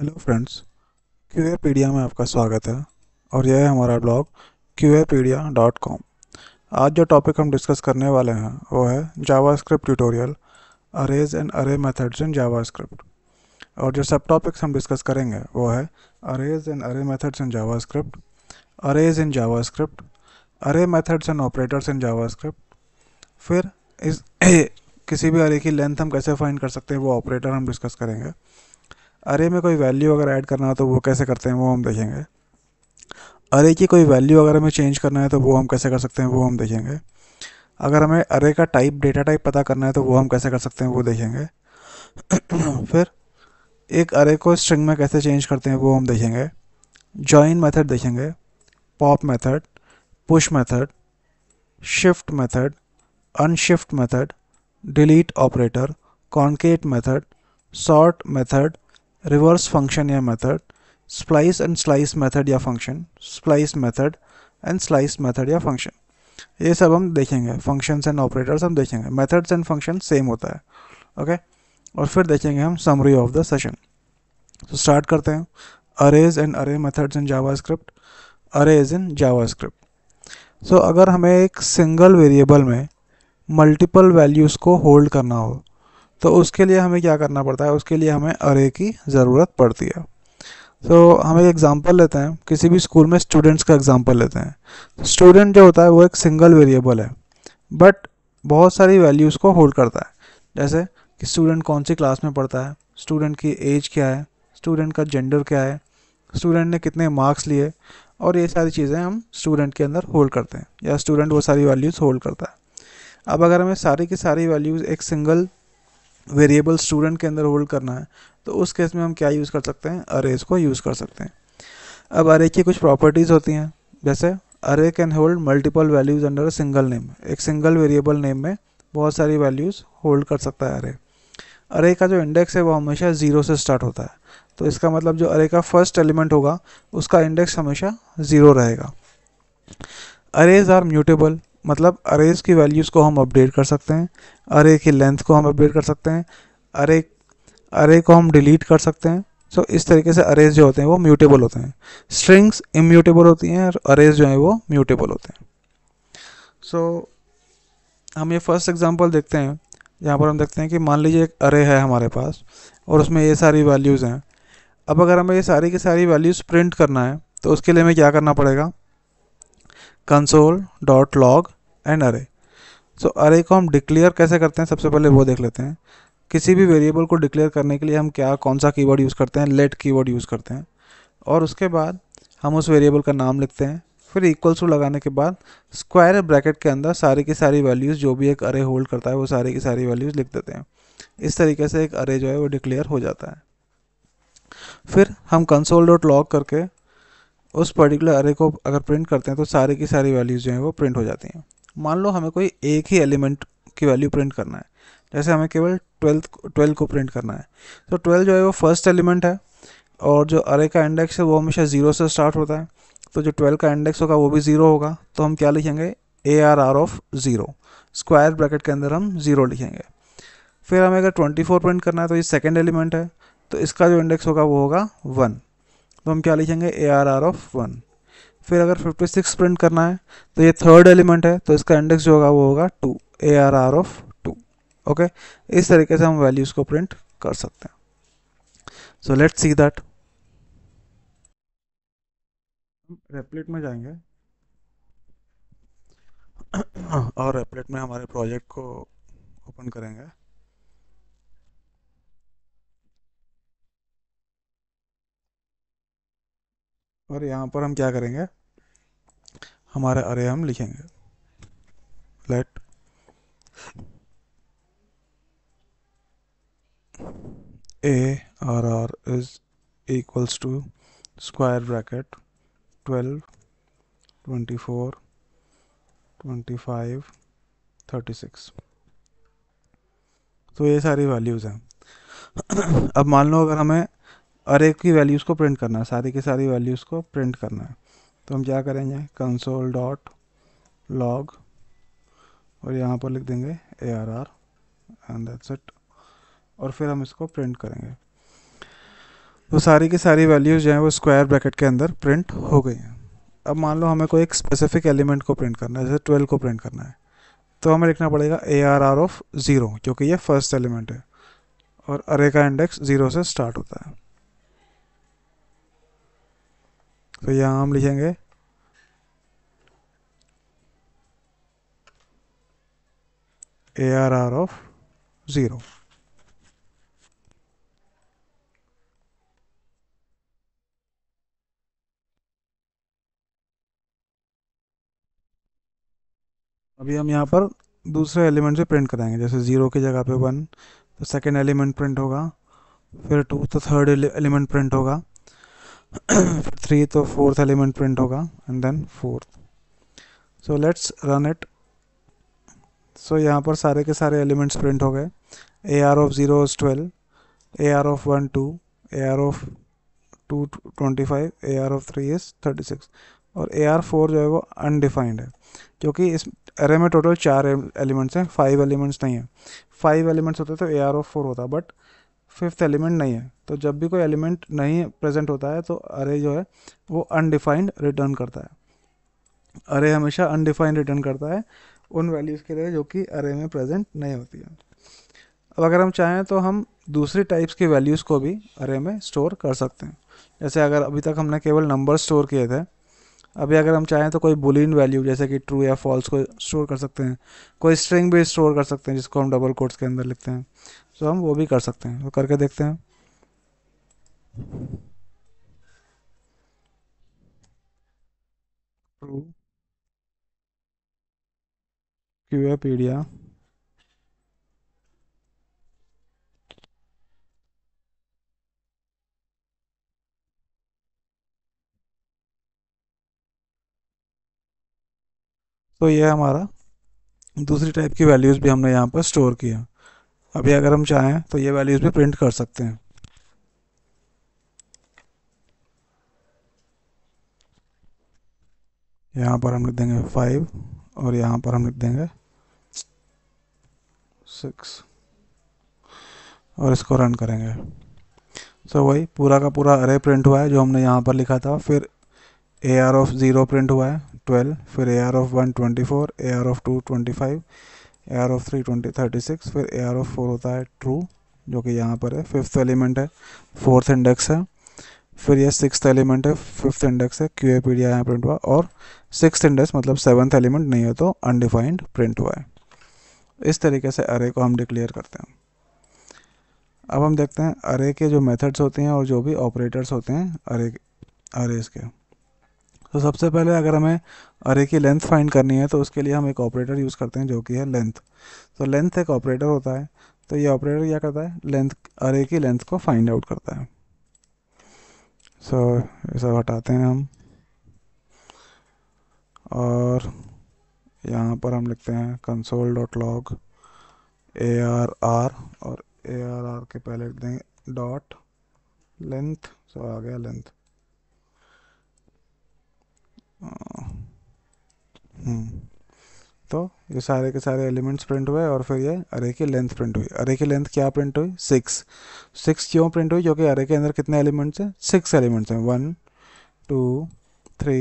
Hello friends क्यूएपीडिया में आपका स्वागत है और यह है हमारा ब्लॉग कॉम आज जो टॉपिक हम डिस्कस करने वाले हैं वो है JavaScript tutorial arrays and array methods in JavaScript और जो सब टॉपिक्स हम डिस्कस करेंगे वो है arrays and array methods in JavaScript arrays in JavaScript array methods and operators in JavaScript फिर इस किसी भी अरे की लेंथ हम कैसे फाइंड कर सकते हैं वो ऑपरेटर हम डिस्कस करेंगे अरे में कोई वैल्यू अगर ऐड करना हो तो वो कैसे करते हैं वो हम देखेंगे अरे की कोई वैल्यू अगर हमें चेंज करना है तो वो हम कैसे कर सकते हैं वो हम देखेंगे अगर हमें अरे का टाइप डेटा टाइप पता करना है तो वो हम कैसे कर सकते हैं वो देखेंगे फिर एक अरे को स्ट्रिंग में कैसे चेंज करते हैं वो हम देखेंगे जॉइन मेथड देखेंगे pop method push method shift method unshift method delete operator concat method sort method reverse function या method splice and slice method या function splice method and slice method या फंक्शन ये सब हम देखेंगे फंक्शंस एंड ऑपरेटर्स हम देखेंगे methods and function same होता है ओके okay? और फिर देखेंगे हम समरी ऑफ द सेशन तो स्टार्ट करते हैं arrays and array methods in JavaScript arrays in JavaScript so अगर हमें एक सिंगल वेरिएबल में मल्टीपल वैल्यूज़ को होल्ड करना हो तो उसके लिए हमें क्या करना पड़ता है उसके लिए हमें अरे की ज़रूरत पड़ती है तो so, हम एक एग्ज़ाम्पल लेते हैं किसी भी स्कूल में स्टूडेंट्स का एग्ज़ाम्पल लेते हैं स्टूडेंट जो होता है वो एक सिंगल वेरिएबल है बट बहुत सारी वैल्यूज़ को होल्ड करता है जैसे कि स्टूडेंट कौन सी क्लास में पढ़ता है स्टूडेंट की एज क्या है स्टूडेंट का जेंडर क्या है स्टूडेंट ने कितने मार्क्स लिए और ये सारी चीज़ें हम स्टूडेंट के अंदर होल्ड करते हैं या स्टूडेंट वो सारी वैल्यूज़ होल्ड करता है अब अगर हमें सारी की सारी वैल्यूज़ एक सिंगल वेरिएबल स्टूडेंट के अंदर होल्ड करना है तो उस केस में हम क्या यूज़ कर सकते हैं अरेज को यूज़ कर सकते हैं अब अरे की कुछ प्रॉपर्टीज़ होती हैं जैसे array can hold multiple values under a single name एक सिंगल वेरिएबल नेम में बहुत सारी वैल्यूज़ होल्ड कर सकता है अरे अरे का जो इंडेक्स है वो हमेशा ज़ीरो से स्टार्ट होता है तो इसका मतलब जो अरे का फर्स्ट एलिमेंट होगा उसका इंडेक्स हमेशा ज़ीरो रहेगा अरेज आर म्यूटेबल मतलब अरेज की वैल्यूज़ को हम अपडेट कर सकते हैं अरे की लेंथ को हम अपडेट कर सकते हैं अरे अरे को हम डिलीट कर सकते हैं सो so, इस तरीके से अरेज जो होते हैं वो म्यूटेबल होते हैं स्ट्रिंग्स इम्यूटेबल होती हैं और अरेज जो हैं वो म्यूटेबल होते हैं सो so, हम ये फर्स्ट एग्जांपल देखते हैं जहाँ पर हम देखते हैं कि मान लीजिए एक अरे है हमारे पास और उसमें ये सारी वैल्यूज़ हैं अब अगर हमें ये सारी की सारी वैल्यूज़ प्रिंट करना है तो उसके लिए हमें क्या करना पड़ेगा कंसोल डॉट लॉग एंड अरे सो अरे को हम डिक्लेयर कैसे करते हैं सबसे पहले वो देख लेते हैं किसी भी वेरिएबल को डिक्लेयर करने के लिए हम क्या कौन सा कीवर्ड यूज़ करते हैं लेट कीवर्ड यूज़ करते हैं और उसके बाद हम उस वेरिएबल का नाम लिखते हैं फिर इक्वल टू लगाने के बाद स्क्वायर ब्रैकेट के अंदर सारी की सारी वैल्यूज़ जो भी एक अरे होल्ड करता है वो सारी की सारी वैल्यूज़ लिख देते हैं इस तरीके से एक अरे जो है वो डिक्लेयर हो जाता है फिर हम कंसोल डॉट लॉग करके उस पर्टिकुलर अरे को अगर प्रिंट करते हैं तो सारी की सारी वैल्यूज़ जो हैं वो प्रिंट हो जाती हैं मान लो हमें कोई एक ही एलिमेंट की वैल्यू प्रिंट करना है जैसे हमें केवल ट्वेल्थ ट्वेल्व को प्रिंट करना है तो ट्वेल्व जो है वो फर्स्ट एलिमेंट है और जो अरे का इंडेक्स है वो हमेशा ज़ीरो से स्टार्ट होता है तो जो ट्वेल्व का इंडेक्स होगा वो भी ज़ीरो होगा तो हम क्या लिखेंगे A R R of zero square bracket के अंदर हम ज़ीरो लिखेंगे फिर हमें अगर ट्वेंटी फोर प्रिंट करना है तो ये सेकेंड एलिमेंट है तो इसका जो इंडेक्स होगा वो होगा वन तो हम क्या लिखेंगे A R R of one फिर अगर 56 प्रिंट करना है तो ये थर्ड एलिमेंट है तो इसका इंडेक्स जो होगा वो होगा two A R R of two okay इस तरीके से हम वैल्यूज़ को प्रिंट कर सकते हैं सो लेट सी दैट रेपलेट में जाएंगे और रेपलेट में हमारे प्रोजेक्ट को ओपन करेंगे और यहाँ पर हम क्या करेंगे हमारा अरे हम लिखेंगे let A R R is bracket twelve twenty four twenty five thirty six तो ये सारी वैल्यूज़ हैं अब मान लो अगर हमें अरे की वैल्यूज़ को प्रिंट करना है सारी की सारी वैल्यूज़ को प्रिंट करना है तो हम क्या करेंगे कंसोल डॉट लॉग और यहाँ पर लिख देंगे A R R and that's it और फिर हम इसको प्रिंट करेंगे तो सारी की सारी वैल्यूज़ जो हैं वो स्क्वायर ब्रैकेट के अंदर प्रिंट हो गई हैं अब मान लो हमें कोई एक स्पेसिफिक एलिमेंट को प्रिंट करना है जैसे ट्वेल्व को प्रिंट करना है तो हमें लिखना पड़ेगा A R R of zero क्योंकि ये फर्स्ट एलिमेंट है और अरे का इंडेक्स ज़ीरो से स्टार्ट होता है तो यहाँ हम लिखेंगे A R R of zero अभी हम यहाँ पर दूसरे एलिमेंट से प्रिंट कराएंगे जैसे ज़ीरो की जगह पे वन तो सेकेंड एलिमेंट प्रिंट होगा फिर टू तो थर्ड एलिमेंट प्रिंट होगा थ्री तो फोर्थ एलिमेंट प्रिंट होगा and then fourth so let's run it so यहाँ पर सारे के सारे एलिमेंट्स प्रिंट हो गए A R of zero is twelve A R of one two A R of two twenty five A R of three is thirty six और A are four जो है वो अनडिफाइंड है क्योंकि इस एरे में टोटल चार एलिमेंट्स हैं फाइव एलिमेंट्स नहीं हैं फाइव एलिमेंट्स होते तो ए आर ऑफ फोर होता बट फिफ्थ एलिमेंट नहीं है तो जब भी कोई एलिमेंट नहीं प्रेजेंट होता है तो अरे जो है वो अनडिफाइंड रिटर्न करता है अरे हमेशा अनडिफाइंड रिटर्न करता है उन वैल्यूज़ के लिए जो कि अरे में प्रेजेंट नहीं होती है अब अगर हम चाहें तो हम दूसरी टाइप्स की वैल्यूज़ को भी अरे में स्टोर कर सकते हैं जैसे अगर अभी तक हमने केवल नंबर स्टोर किए थे अभी अगर हम चाहें तो कोई बुलिन वैल्यू जैसे कि ट्रू या फॉल्स को स्टोर कर सकते हैं कोई स्ट्रिंग भी स्टोर कर सकते हैं जिसको हम डबल कोट्स के अंदर लिखते हैं सो तो हम वो भी कर सकते हैं तो करके देखते हैं ट्रू क्यूएपीडिया तो ये हमारा दूसरी टाइप की वैल्यूज़ भी हमने यहाँ पर स्टोर किया अभी अगर हम चाहें तो ये वैल्यूज़ भी प्रिंट कर सकते हैं यहाँ पर हम लिख देंगे फाइव और यहाँ पर हम लिख देंगे सिक्स और इसको रन करेंगे सो so, वही पूरा का पूरा अरे प्रिंट हुआ है जो हमने यहाँ पर लिखा था फिर A R of zero print हुआ है ट्वेल्व फिर A R of one twenty four A R of two twenty five A R of three twenty thirty six फिर ए आर ऑफ फोर होता है ट्रू जो कि यहाँ पर है फिफ्थ एलिमेंट है फोर्थ इंडेक्स है फिर यह सिक्स एलिमेंट है फिफ्थ इंडेक्स है क्यू ए पी डी आया प्रिंट हुआ और सिक्स इंडेक्स मतलब सेवन्थ एलिमेंट नहीं है तो अनडिफाइंड प्रिंट हुआ है इस तरीके से अरे को हम डिक्लेयर करते हैं अब हम देखते हैं अरे के जो मेथड्स होते हैं और जो भी ऑपरेटर्स होते हैं अरे अरेज के तो सबसे पहले अगर हमें अरे की लेंथ फाइंड करनी है तो उसके लिए हम एक ऑपरेटर यूज़ करते हैं जो कि है लेंथ तो लेंथ एक ऑपरेटर होता है तो ये ऑपरेटर क्या करता है लेंथ अरे की लेंथ को फाइंड आउट करता है सो so, ये सब हटाते हैं हम और यहाँ पर हम लिखते हैं console dot log A R R और ए आर आर के पहले लिख देंगे डॉट लेंथ सो आ गया लेंथ हम्म। तो ये सारे के सारे एलिमेंट्स प्रिंट हुए और फिर ये अरे की लेंथ प्रिंट हुई अरे की लेंथ क्या प्रिंट हुई सिक्स सिक्स क्यों प्रिंट हुई क्योंकि अरे के अंदर कितने एलिमेंट्स हैं सिक्स एलिमेंट्स हैं one two three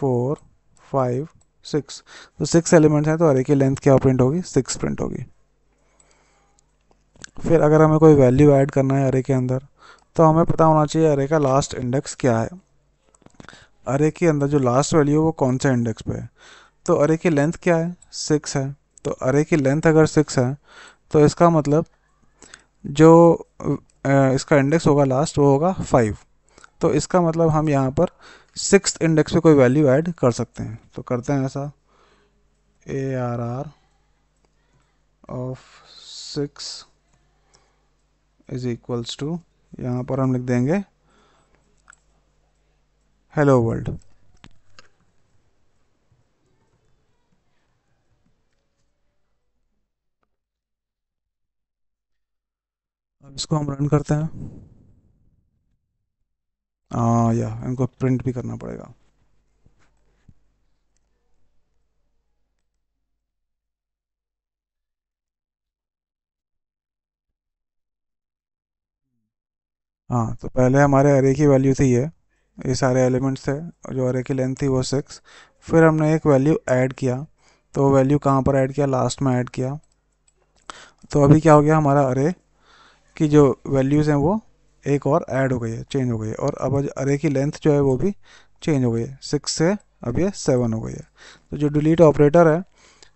four five six तो सिक्स एलिमेंट्स हैं तो अरे की लेंथ क्या प्रिंट होगी सिक्स प्रिंट होगी फिर अगर हमें कोई वैल्यू ऐड करना है अरे के अंदर तो हमें पता होना चाहिए अरे का लास्ट इंडेक्स क्या है अरे के अंदर जो लास्ट वैल्यू है वो कौन सा इंडेक्स पे है तो अरे की लेंथ क्या है सिक्स है तो अरे की लेंथ अगर सिक्स है तो इसका मतलब जो इसका इंडेक्स होगा लास्ट वो होगा फाइव तो इसका मतलब हम यहाँ पर सिक्स इंडेक्स पे कोई वैल्यू ऐड कर सकते हैं तो करते हैं ऐसा A R R of six is equals to यहाँ पर हम लिख देंगे हेलो वर्ल्ड अब इसको हम रन करते हैं आ, हाँ, या इनको प्रिंट भी करना पड़ेगा हाँ तो पहले हमारे एरे की वैल्यू थी ये ये सारे एलिमेंट्स थे जो अरे की लेंथ थी वो सिक्स फिर हमने एक वैल्यू ऐड किया तो वैल्यू कहाँ पर ऐड किया लास्ट में ऐड किया तो अभी क्या हो गया हमारा अरे की जो वैल्यूज़ हैं वो एक और ऐड हो गई है चेंज हो गई है और अब अरे की लेंथ जो है वो भी चेंज हो गई है सिक्स से अब ये सेवन हो गई है तो जो डिलीट ऑपरेटर है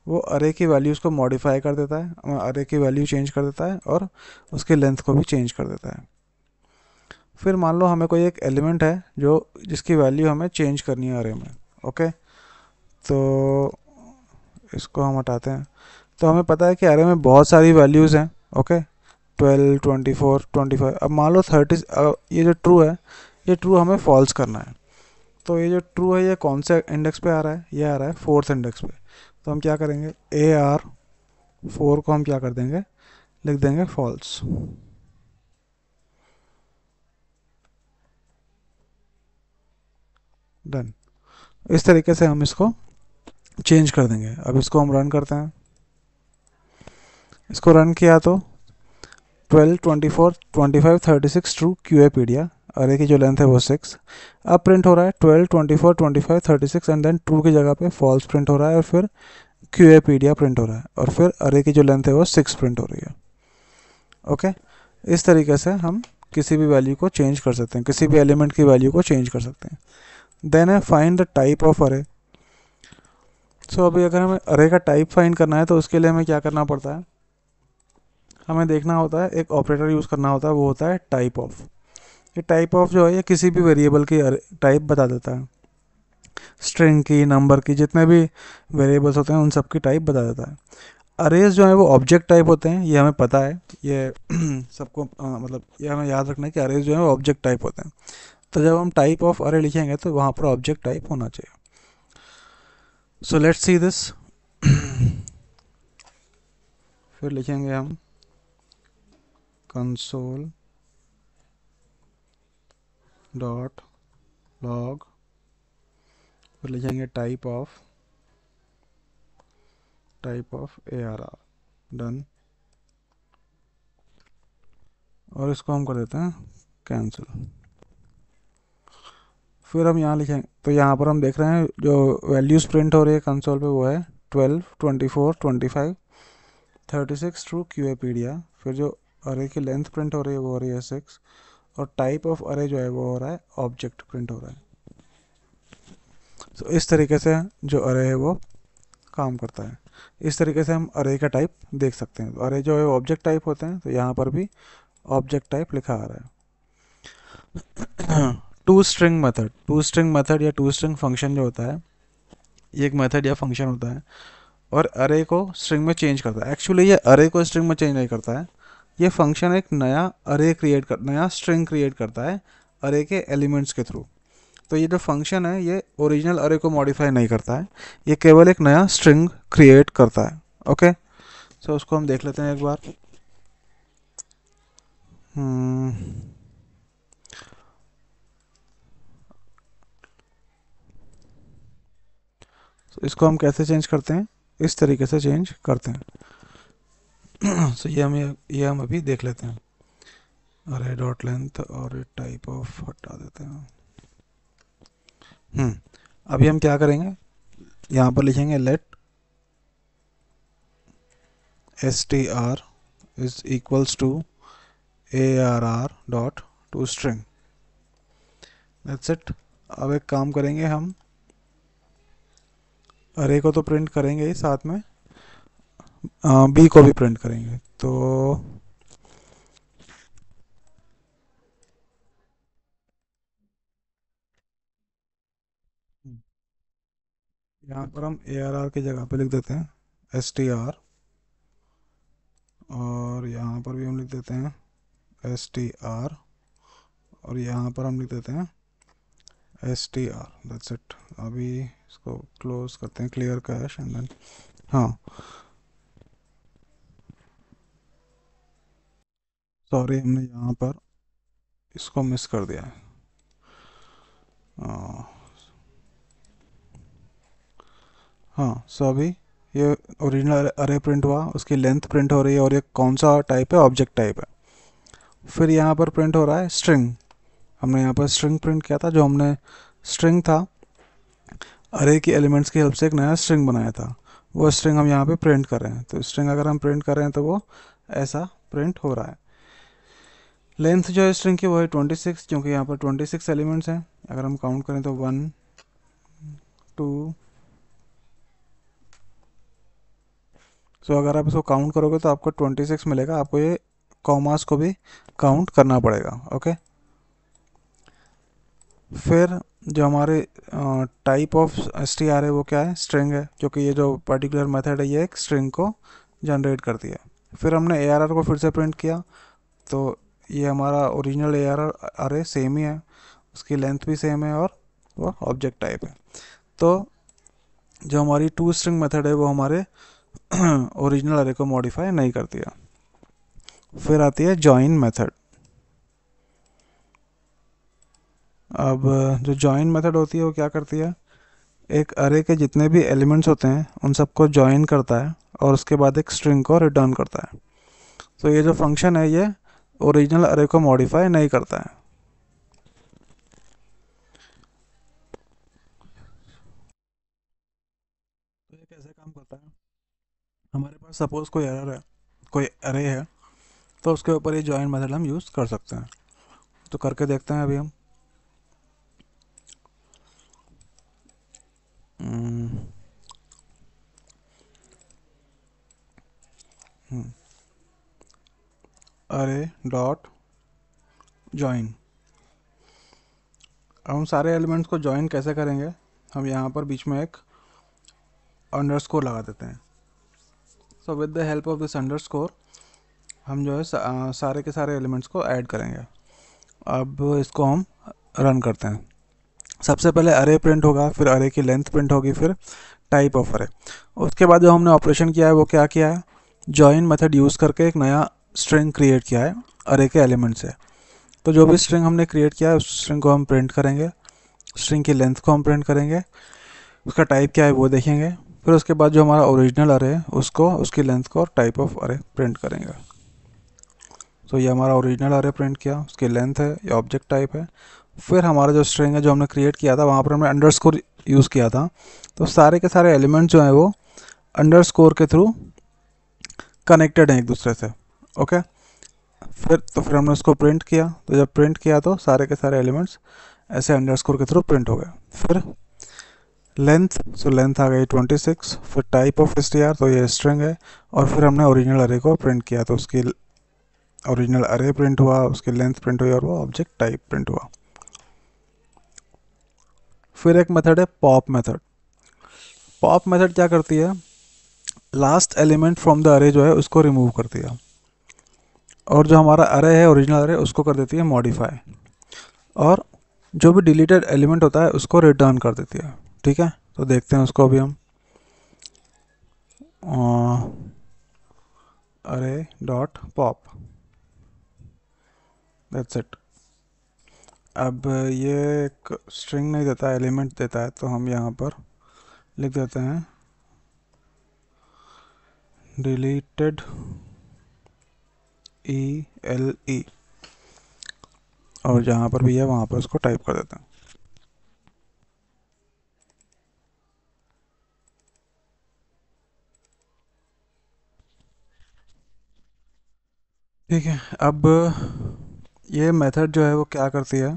वो अरे की वैल्यूज़ को मॉडिफाई कर देता है अरे की वैल्यू चेंज कर देता है और उसके लेंथ को भी चेंज कर देता है फिर मान लो हमें कोई एक एलिमेंट है जो जिसकी वैल्यू हमें चेंज करनी है अरे में ओके तो इसको हम हटाते हैं तो हमें पता है कि अरे में बहुत सारी वैल्यूज़ हैं okay twelve twenty four twenty five अब मान लो थर्टी ये जो ट्रू है ये ट्रू हमें फॉल्स करना है तो ये जो ट्रू है ये कौन से इंडेक्स पे आ रहा है ये आ रहा है फोर्थ इंडेक्स पे तो हम क्या करेंगे ए आर फोर को हम क्या कर देंगे लिख देंगे फॉल्स डन इस तरीके से हम इसको चेंज कर देंगे अब इसको हम रन करते हैं इसको रन किया तो 12, 24, 25, 36 ट्रू क्यू ए पीडिया अरे की जो लेंथ है वो सिक्स अब प्रिंट हो रहा है 12, 24, 25, 36 एंड देन ट्रू की जगह पे फॉल्स प्रिंट हो रहा है और फिर क्यू ए पीडिया प्रिंट हो रहा है और फिर अरे की जो लेंथ है वो सिक्स प्रिंट हो रही है ओके इस तरीके से हम किसी भी वैल्यू को चेंज कर सकते हैं किसी भी एलिमेंट की वैल्यू को चेंज कर सकते हैं देन है फाइंड द टाइप ऑफ अरे सो अभी अगर हमें अरे का टाइप फाइंड करना है तो उसके लिए हमें क्या करना पड़ता है हमें देखना होता है एक ऑपरेटर यूज़ करना होता है वो होता है टाइप ऑफ ये टाइप ऑफ जो है ये किसी भी वेरिएबल की टाइप बता देता है स्ट्रिंग की नंबर की जितने भी वेरिएबल्स होते हैं उन सब की टाइप बता देता है अरेज जो है वो ऑब्जेक्ट टाइप होते हैं ये हमें पता है ये सबको मतलब ये हमें याद रखना है कि अरेज जो है वो ऑब्जेक्ट टाइप होते हैं तो जब हम टाइप ऑफ अरे लिखेंगे तो वहाँ पर ऑब्जेक्ट टाइप होना चाहिए सो लेट्स सी दिस फिर लिखेंगे हम कंसोल डॉट लॉग फिर लिखेंगे type of type of A R R done और इसको हम कर देते हैं कैंसिल फिर हम यहाँ लिखें तो यहाँ पर हम देख रहे हैं जो वैल्यूज़ प्रिंट हो रही है कंसोल पे वो है twelve twenty four twenty five thirty six through Q A pedia फिर जो अरे की लेंथ प्रिंट हो रही है वो हो रही है सिक्स और टाइप ऑफ अरे जो है वो हो रहा है ऑब्जेक्ट प्रिंट हो रहा है तो इस तरीके से जो अरे है वो काम करता है इस तरीके से हम अरे का टाइप देख सकते हैं तो अरे जो है ऑब्जेक्ट टाइप होते हैं तो यहाँ पर भी ऑब्जेक्ट टाइप लिखा आ रहा है to string method to string method या टू स्ट्रिंग फंक्शन जो होता है ये एक मेथड या फंक्शन होता है और अरे को स्ट्रिंग में चेंज करता है एक्चुअली ये अरे को स्ट्रिंग में चेंज नहीं करता है ये फंक्शन एक नया अरे क्रिएट कर नया स्ट्रिंग क्रिएट करता है अरे के एलिमेंट्स के थ्रू तो ये जो फंक्शन है ये ओरिजिनल अरे को मॉडिफाई नहीं करता है ये केवल एक नया स्ट्रिंग क्रिएट करता है ओके सो so, उसको हम देख लेते हैं एक बार hmm. तो इसको हम कैसे चेंज करते हैं इस तरीके से चेंज करते हैं सो so ये हम ये हम अभी देख लेते हैं अरे डॉट लेंथ और टाइप ऑफ हटा देते हैं हम्म, अभी हम क्या करेंगे यहाँ पर लिखेंगे let S T R is equals to A R R dot to string that's it अब एक काम करेंगे हम अरे को तो प्रिंट करेंगे ही साथ में बी को भी प्रिंट करेंगे तो यहाँ पर हम ए आर आर की जगह पे लिख देते हैं एस टी आर और यहाँ पर भी हम लिख देते हैं एस टी आर और यहाँ पर हम लिख देते हैं S T R that's it अभी इसको क्लोज करते हैं क्लियर कैश एंड देन हाँ सॉरी हमने यहाँ पर इसको मिस कर दिया है हाँ, हाँ सो अभी ये ओरिजिनल अरे प्रिंट हुआ उसकी लेंथ प्रिंट हो रही है और ये कौन सा टाइप है ऑब्जेक्ट टाइप है फिर यहाँ पर प्रिंट हो रहा है स्ट्रिंग हमने यहाँ पर स्ट्रिंग प्रिंट किया था जो हमने स्ट्रिंग था अरे के एलिमेंट्स की हेल्प से एक नया स्ट्रिंग बनाया था वो स्ट्रिंग हम यहाँ पे प्रिंट कर रहे हैं तो स्ट्रिंग अगर हम प्रिंट कर रहे हैं तो वो ऐसा प्रिंट हो रहा है लेंथ जो है स्ट्रिंग की वो है ट्वेंटी सिक्स क्योंकि यहाँ पर ट्वेंटी सिक्स एलिमेंट्स हैं अगर हम काउंट करें तो वन टू सो अगर आप इसको काउंट करोगे तो आपको ट्वेंटी सिक्स मिलेगा आपको ये कॉमास को भी काउंट करना पड़ेगा ओके फिर जो हमारे type of S T R है वो क्या है स्ट्रिंग है क्योंकि ये जो पर्टिकुलर मेथड है ये एक स्ट्रिंग को जनरेट करती है फिर हमने ए आर आर को फिर से प्रिंट किया तो ये हमारा original A R R array same ही है उसकी लेंथ भी सेम है और वो ऑब्जेक्ट टाइप है तो जो हमारी टू स्ट्रिंग मेथड है वो हमारे ओरिजिनल अरे को मॉडिफाई नहीं करती है फिर आती है जॉइन मेथड अब जो जॉइन मेथड होती है वो क्या करती है एक अरे के जितने भी एलिमेंट्स होते हैं उन सबको जॉइन करता है और उसके बाद एक स्ट्रिंग को रिटर्न करता है तो ये जो फंक्शन है ये ओरिजिनल अरे को मॉडिफाई नहीं करता है तो ये कैसे काम करता है हमारे पास सपोज कोई एरर है कोई अरे है तो उसके ऊपर ये जॉइन मेथड हम यूज़ कर सकते हैं तो करके देखते हैं अभी हम अरे डॉट जॉइन अब हम सारे एलिमेंट्स को जॉइन कैसे करेंगे हम यहाँ पर बीच में एक अंडरस्कोर लगा देते हैं so with the help of this underscore हम जो है सारे के सारे एलिमेंट्स को ऐड करेंगे अब इसको हम रन करते हैं सबसे पहले अरे प्रिंट होगा फिर अरे की लेंथ प्रिंट होगी फिर टाइप ऑफ अरे उसके बाद जो हमने ऑपरेशन किया है वो क्या किया है जॉइन मेथड यूज़ करके एक नया स्ट्रिंग क्रिएट किया है अरे के एलिमेंट से तो जो भी स्ट्रिंग हमने क्रिएट किया है उस स्ट्रिंग को हम प्रिंट करेंगे स्ट्रिंग की लेंथ को हम प्रिंट करेंगे उसका टाइप क्या है वो देखेंगे फिर उसके बाद जो हमारा ओरिजिनल अरे है उसको उसकी लेंथ को और टाइप ऑफ अरे प्रिंट करेंगे तो ये हमारा ओरिजिनल अरे प्रिंट किया उसकी लेंथ है ये ऑब्जेक्ट टाइप है फिर हमारा जो स्ट्रिंग है जो हमने क्रिएट किया था वहाँ पर हमने अंडरस्कोर यूज़ किया था तो सारे के सारे एलिमेंट जो हैं वो अंडरस्कोर के थ्रू कनेक्टेड हैं एक दूसरे से ओके फिर तो फिर हमने उसको प्रिंट किया तो जब प्रिंट किया तो सारे के सारे एलिमेंट्स ऐसे अंडरस्कोर के थ्रू प्रिंट हो गए फिर लेंथ सो लेंथ आ गई 26 फिर टाइप ऑफ एस तो ये स्ट्रिंग है और फिर हमने ओरिजिनल अरे को प्रिंट किया तो उसकी ओरिजिनल अरे प्रिंट हुआ उसकी लेंथ प्रिंट हुई और वो ऑब्जेक्ट टाइप प्रिंट हुआ फिर एक मेथड है पॉप मेथड पॉप मेथड क्या करती है लास्ट एलिमेंट फ्रॉम द अरे जो है उसको रिमूव करती है और जो हमारा अरे है ओरिजिनल अरे उसको कर देती है मॉडिफाई और जो भी डिलीटेड एलिमेंट होता है उसको रिटर्न कर देती है ठीक है तो देखते हैं उसको अभी हम अरे डॉट पॉप दैट्स इट अब ये एक स्ट्रिंग नहीं देता एलिमेंट देता है तो हम यहाँ पर लिख देते हैं डिलीटेड ई एल ई और जहाँ पर भी है वहाँ पर उसको टाइप कर देते हैं ठीक है अब ये मेथड जो है वो क्या करती है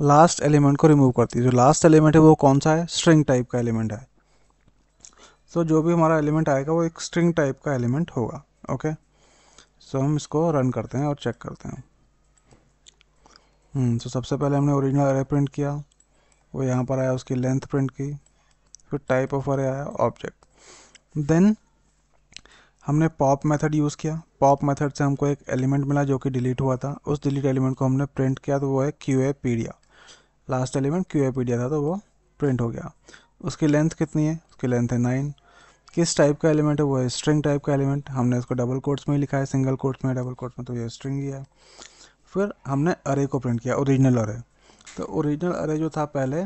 लास्ट एलिमेंट को रिमूव करती है जो लास्ट एलिमेंट है वो कौन सा है स्ट्रिंग टाइप का एलिमेंट है सो so, जो भी हमारा एलिमेंट आएगा वो एक स्ट्रिंग टाइप का एलिमेंट होगा ओके okay? सो so, हम इसको रन करते हैं और चेक करते हैं सो हम्म, so, सबसे पहले हमने ओरिजिनल अरे प्रिंट किया वो यहाँ पर आया उसकी लेंथ प्रिंट की फिर टाइप ऑफ अरे आया ऑब्जेक्ट देन हमने पॉप मेथड यूज़ किया पॉप मेथड से हमको एक एलिमेंट मिला जो कि डिलीट हुआ था उस डिलीट एलिमेंट को हमने प्रिंट किया तो वो है Q A pedia last element Q I P दिया था तो वो प्रिंट हो गया उसकी लेंथ कितनी है उसकी लेंथ है नाइन किस टाइप का एलिमेंट है वो है स्ट्रिंग टाइप का एलिमेंट हमने इसको डबल कोट्स में ही लिखा है सिंगल कोट्स में डबल कोट्स में तो ये स्ट्रिंग ही है फिर हमने अरे को प्रिंट किया ओरिजिनल अरे तो ओरिजिनल अरे जो था पहले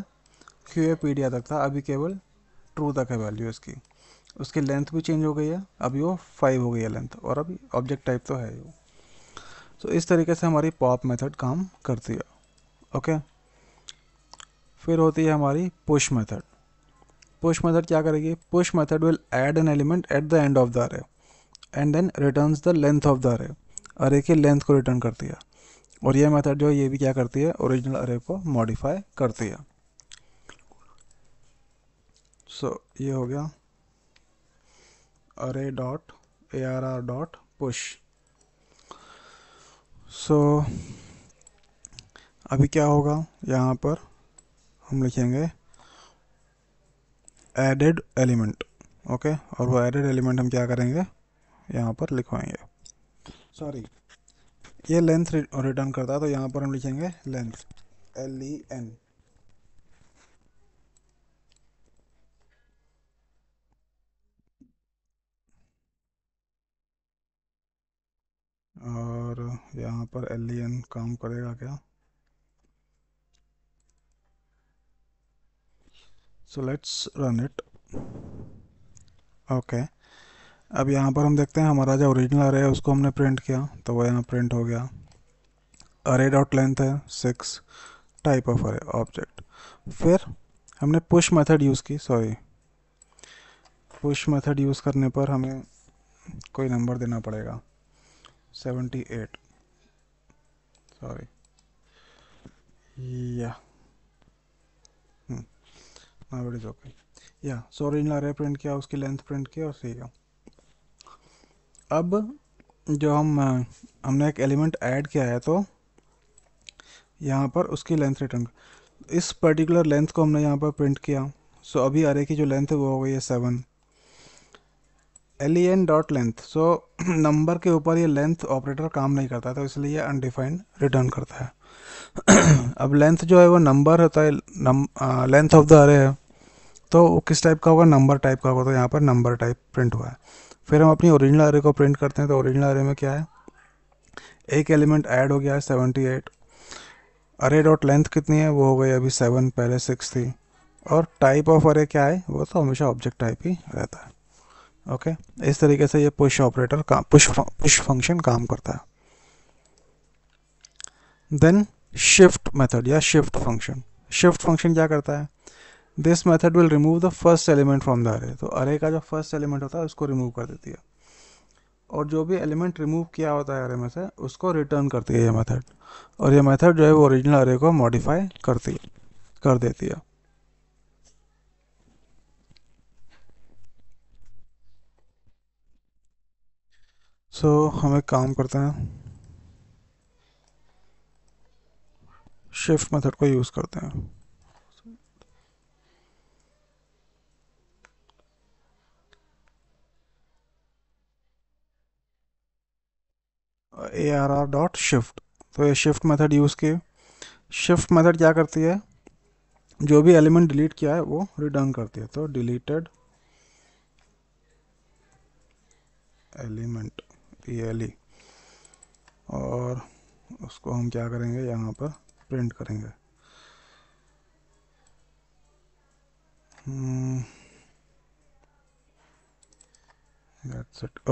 क्यू ए पी तक था अभी केवल ट्रू तक है वैल्यू इसकी उसकी लेंथ भी चेंज हो गई है अभी वो फाइव हो गई है लेंथ और अभी ऑब्जेक्ट टाइप तो है वो तो इस तरीके से हमारी पॉप मेथड काम करती है ओके फिर होती है हमारी पुश मेथड पुश मेथड क्या करेगी push method will add an element at the end of the array and then returns the length of the array array की लेंथ को रिटर्न करती है और ये मेथड जो है ये भी क्या करती है ओरिजिनल अरे को मॉडिफाई करती है सो so, ये हो गया array dot A R R dot push so अभी क्या होगा यहाँ पर हम लिखेंगे एडेड एलिमेंट ओके और वो एडेड एलिमेंट हम क्या करेंगे यहाँ पर लिखवाएंगे सॉरी ये लेंथ रिटर्न करता है तो यहाँ पर हम लिखेंगे लेंथ एल ई एन और यहाँ पर एल ई एन काम करेगा क्या so let's run it okay अब यहाँ पर हम देखते हैं हमारा जो ओरिजिनल अरे है उसको हमने प्रिंट किया तो वो यहाँ प्रिंट हो गया अरे डॉट लेंथ है six type of array object फिर हमने पुश मेथड यूज़ की सॉरी पुश मेथड यूज़ करने पर हमें कोई नंबर देना पड़ेगा सेवेंटी एट सॉरी या इट इज़ ओके या सो ओरिजिनल अरे प्रिंट किया उसकी लेंथ प्रिंट किया और सही अब जो हम हमने एक एलिमेंट ऐड किया है तो यहाँ पर उसकी लेंथ रिटर्न इस पर्टिकुलर लेंथ को हमने यहाँ पर प्रिंट किया सो अभी अरे की जो लेंथ है वो हो गई है seven L E N dot length so number के ऊपर ये लेंथ ऑपरेटर काम नहीं करता तो इसलिए ये अनडिफाइंड रिटर्न करता है अब लेंथ जो है वो नंबर होता है लेंथ ऑफ द अरे है तो वो किस टाइप का होगा नंबर टाइप का होगा तो यहाँ पर नंबर टाइप प्रिंट हुआ है फिर हम अपनी ओरिजिनल अरे को प्रिंट करते हैं तो ओरिजिनल अरे में क्या है एक एलिमेंट ऐड हो गया है seventy eight array dot length कितनी है वो हो गई अभी सेवन पहले सिक्स थी और टाइप ऑफ अरे क्या है वो तो हमेशा ऑब्जेक्ट टाइप ही रहता है ओके इस तरीके से ये पुश ऑपरेटर काम पुश पुश फंक्शन काम करता है देन शिफ्ट मेथड या शिफ्ट फंक्शन शिफ्ट फंक्शन क्या करता है this method will remove the first element from the array तो अरे का जो फर्स्ट एलिमेंट होता है उसको रिमूव कर देती है और जो भी एलिमेंट रिमूव किया होता है अरे में से उसको रिटर्न करती है ये मेथड और ये मेथड जो है वो ओरिजिनल अरे को मॉडिफाई करती है कर देती है सो so, हम एक काम करते हैं शिफ्ट मेथड को यूज़ करते हैं A R R dot shift तो ये शिफ्ट मेथड यूज़ किए शिफ्ट मेथड क्या करती है जो भी एलिमेंट डिलीट किया है वो रिटर्न करती है तो deleted element E L E और उसको हम क्या करेंगे यहाँ पर प्रिंट करेंगे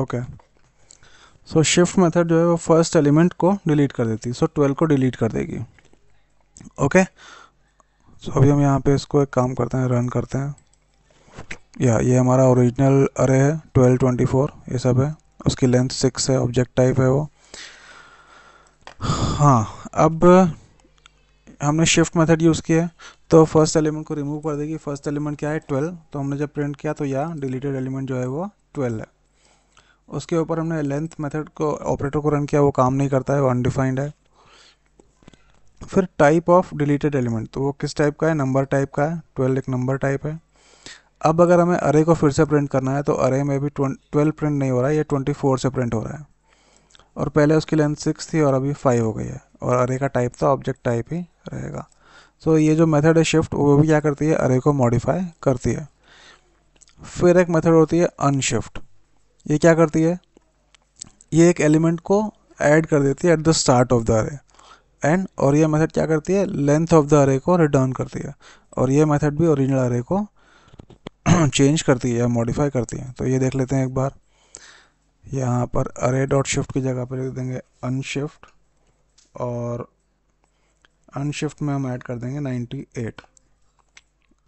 ओके सो शिफ्ट मेथड जो है वो फर्स्ट एलिमेंट को डिलीट कर देती है सो ट्वेल्व को डिलीट कर देगी ओके okay? सो so, अभी हम यहाँ पे इसको एक काम करते हैं रन करते हैं या ये हमारा ओरिजिनल अरे है ट्वेल्व ट्वेंटी फोर ये सब है उसकी लेंथ सिक्स है ऑब्जेक्ट टाइप है वो हाँ अब हमने शिफ्ट मेथड यूज़ किया तो फर्स्ट एलिमेंट को रिमूव कर देगी फर्स्ट एलिमेंट क्या है ट्वेल्व तो हमने जब प्रिंट किया तो या डिलीटेड एलिमेंट जो है वो ट्वेल्व है उसके ऊपर हमने लेंथ मेथड को ऑपरेटर को रन किया वो काम नहीं करता है वो अनडिफाइंड है फिर टाइप ऑफ डिलीटेड एलिमेंट तो वो किस टाइप का है नंबर टाइप का है ट्वेल्व एक नंबर टाइप है अब अगर हमें अरे को फिर से प्रिंट करना है तो अरे में भी ट्वेल्व प्रिंट नहीं हो रहा है ये ट्वेंटी फोर से प्रिंट हो रहा है और पहले उसकी लेंथ सिक्स थी और अभी फाइव हो गई है और अरे का टाइप था ऑब्जेक्ट टाइप ही रहेगा सो so, ये जो मेथड है शिफ्ट वो भी क्या करती है अरे को मॉडिफाई करती है फिर एक मेथड होती है अनशिफ्ट ये क्या करती है ये एक एलिमेंट को ऐड कर देती है at the start of the array and और ये मेथड क्या करती है लेंथ ऑफ द अरे को रिटर्न करती है और ये मेथड भी ओरिजिनल अरे को चेंज करती है या मॉडिफाई करती है तो ये देख लेते हैं एक बार यहाँ पर अरे डॉट शिफ्ट की जगह पर लिख देंगे अनशिफ्ट और अनशिफ्ट में हम ऐड कर देंगे 98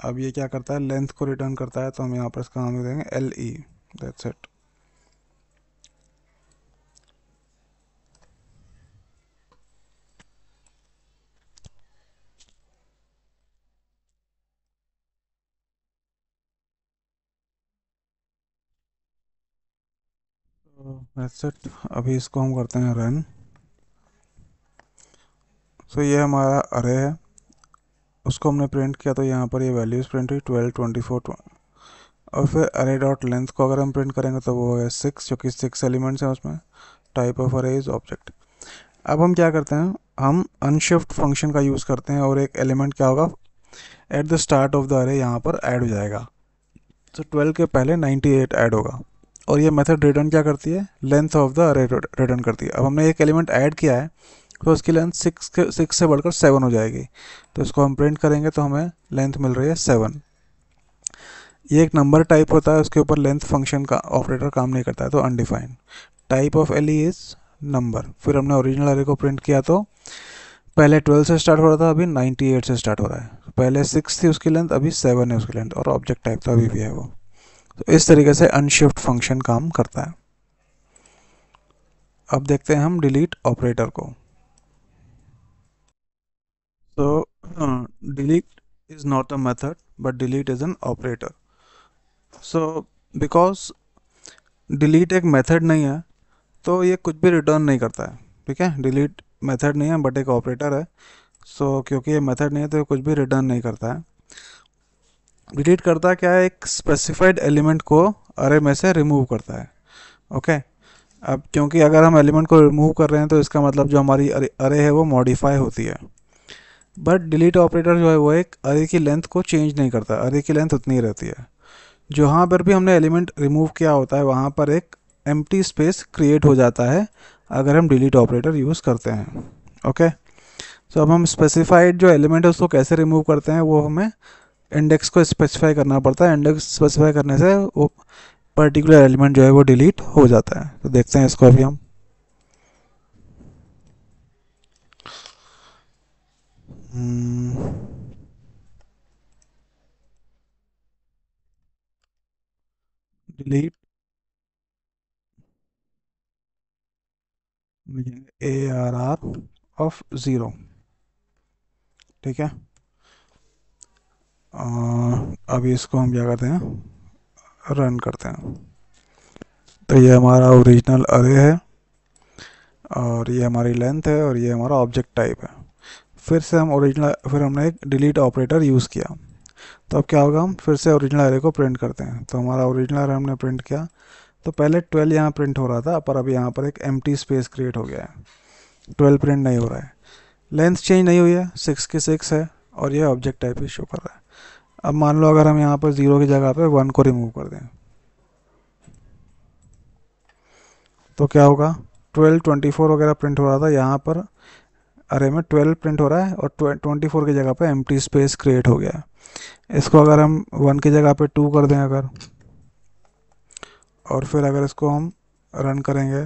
अब ये क्या करता है लेंथ को रिटर्न करता है तो हम यहाँ पर इसका नाम लिख देंगे L E that's it set अभी इसको हम करते हैं रन सो ये हमारा अरे है उसको हमने प्रिंट किया तो यहाँ पर ये वैल्यूज़ प्रिंट हुई ट्वेल्व ट्वेंटी फोर और फिर अरे डॉट लेंथ को अगर हम प्रिंट करेंगे तो वो है सिक्स जो कि सिक्स एलिमेंट्स हैं उसमें type of array is object अब हम क्या करते हैं हम अनशिफ्ट फंक्शन का यूज़ करते हैं और एक एलिमेंट क्या होगा at the start of the array यहाँ पर ऐड हो जाएगा तो so, 12 के पहले 98 ऐड होगा और ये मेथड रिटर्न क्या करती है length of the array return करती है अब हमने एक एलिमेंट ऐड किया है तो उसकी लेंथ सिक्स के सिक्स से बढ़कर सेवन हो जाएगी तो इसको हम प्रिंट करेंगे तो हमें लेंथ मिल रही है सेवन ये एक नंबर टाइप होता है उसके ऊपर लेंथ फंक्शन का ऑपरेटर काम नहीं करता है तो undefined type of L is number फिर हमने ओरिजिनल अरे को प्रिंट किया तो पहले ट्वेल्व से स्टार्ट हो रहा था अभी एट से स्टार्ट हो रहा है पहले सिक्स थी उसकी लेंथ अभी सेवन है उसकी लेंथ और ऑब्जेक्ट टाइप था अभी भी है वो तो इस तरीके से अनशिफ्ट फंक्शन काम करता है अब देखते हैं हम डिलीट ऑपरेटर को तो delete is not a method but delete is an operator so because delete एक मेथड नहीं है तो ये कुछ भी रिटर्न नहीं करता है ठीक है डिलीट मेथड नहीं है बट एक ऑपरेटर है सो so, क्योंकि ये मेथड नहीं है तो ये कुछ भी रिटर्न नहीं करता है डिलीट करता क्या है एक स्पेसिफाइड एलिमेंट को अरे में से रिमूव करता है ओके अब क्योंकि अगर हम एलिमेंट को रिमूव कर रहे हैं तो इसका मतलब जो हमारी अरे है वो मॉडिफाई होती है बट डिलीट ऑपरेटर जो है वो एक अरे की लेंथ को चेंज नहीं करता अरे की लेंथ उतनी रहती है जहाँ पर भी हमने एलिमेंट रिमूव किया होता है वहाँ पर एक एम स्पेस क्रिएट हो जाता है अगर हम डिलीट ऑपरेटर यूज़ करते हैं ओके okay? so, अब हम स्पेसिफाइड जो एलिमेंट है उसको कैसे रिमूव करते हैं वो हमें इंडेक्स को स्पेसिफाई करना पड़ता है इंडेक्स स्पेसिफाई करने से वो पर्टिकुलर एलिमेंट जो है वो डिलीट हो जाता है तो देखते हैं इसको अभी हम delete A R R of zero ठीक है अभी इसको हम क्या करते हैं रन करते हैं तो ये हमारा ओरिजिनल अरे है और ये हमारी लेंथ है और ये हमारा ऑब्जेक्ट टाइप है फिर से हम ओरिजिनल फिर हमने एक डिलीट ऑपरेटर यूज़ किया तो अब क्या होगा हम फिर से ओरिजिनल अरे को प्रिंट करते हैं तो हमारा ओरिजिनल अरे हमने प्रिंट किया तो पहले ट्वेल्व यहाँ प्रिंट हो रहा था पर अब यहाँ पर एक एम स्पेस क्रिएट हो गया है ट्वेल्व प्रिंट नहीं हो रहा है लेंथ चेंज नहीं हुई है सिक्स की सिक्स है और यह ऑब्जेक्ट टाइप ही शो कर रहा है अब मान लो अगर हम यहाँ पर ज़ीरो की जगह पे वन को रिमूव कर दें तो क्या होगा ट्वेल्व ट्वेंटी फोर वगैरह प्रिंट हो रहा था यहाँ पर अरे में ट्वेल्व प्रिंट हो रहा है और ट्वेंटी फोर की जगह पे एम स्पेस क्रिएट हो गया है इसको अगर हम वन की जगह पे टू कर दें अगर और फिर अगर इसको हम रन करेंगे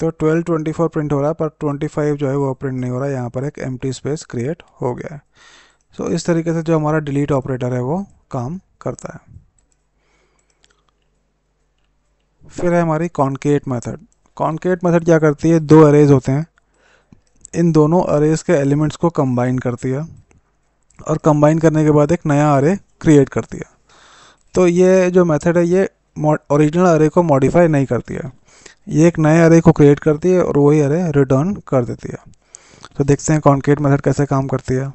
तो ट्वेल्व ट्वेंटी फोर प्रिंट हो रहा है पर ट्वेंटी फाइव जो है वो प्रिंट नहीं हो रहा है यहाँ पर एक एम स्पेस क्रिएट हो गया है सो so, इस तरीके से जो हमारा डिलीट ऑपरेटर है वो काम करता है फिर है हमारी कॉन्केट मेथड कॉन्केट मेथड क्या करती है दो अरेज होते हैं इन दोनों अरेज के एलिमेंट्स को कंबाइन करती है और कंबाइन करने के बाद एक नया अरे क्रिएट करती है तो ये जो मेथड है ये ओरिजिनल अरे को मॉडिफाई नहीं करती है ये एक नए अरे को क्रिएट करती है और वही अरे रिटर्न कर देती है तो देखते हैं कॉन्केट मेथड कैसे काम करती है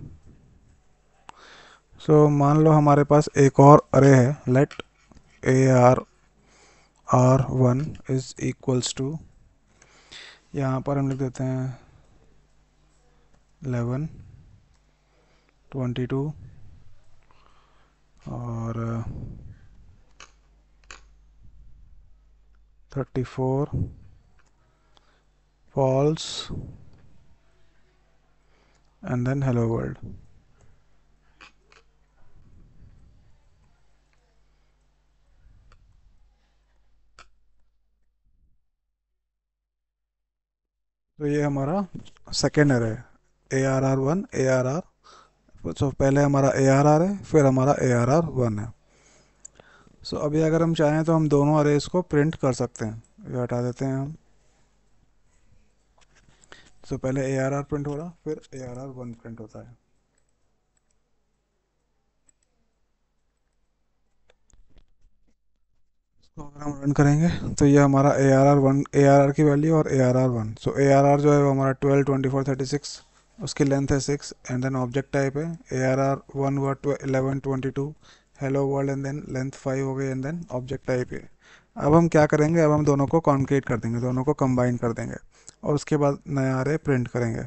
सो so, मान लो हमारे पास एक और अरे है let A R R one is equals to यहाँ पर हम लिख देते हैं एलेवन ट्वेंटी टू और thirty four false and then hello world तो ये हमारा सेकेंड एरे है A R R one A R R so पहले हमारा ए आर आर है फिर हमारा ए आर आर वन है सो so, अभी अगर हम चाहें तो हम दोनों अरेज को प्रिंट कर सकते हैं ये हटा देते हैं हम सो so, पहले ए आर आर प्रिंट हो रहा फिर A R R one print होता है प्रोग्राम रन करेंगे तो ये हमारा A R R one A R R की वैल्यू और A R R one so A R R जो है वो हमारा twelve twenty four thirty six उसकी लेंथ है six and then object type है ए आर आर वन हुआ eleven twenty two hello world and then length five हो गई एंड देन ऑब्जेक्ट टाइप है अब हम क्या करेंगे अब हम दोनों को कॉन्क्रीट कर देंगे दोनों को कंबाइन कर देंगे और उसके बाद नया ए प्रिंट करेंगे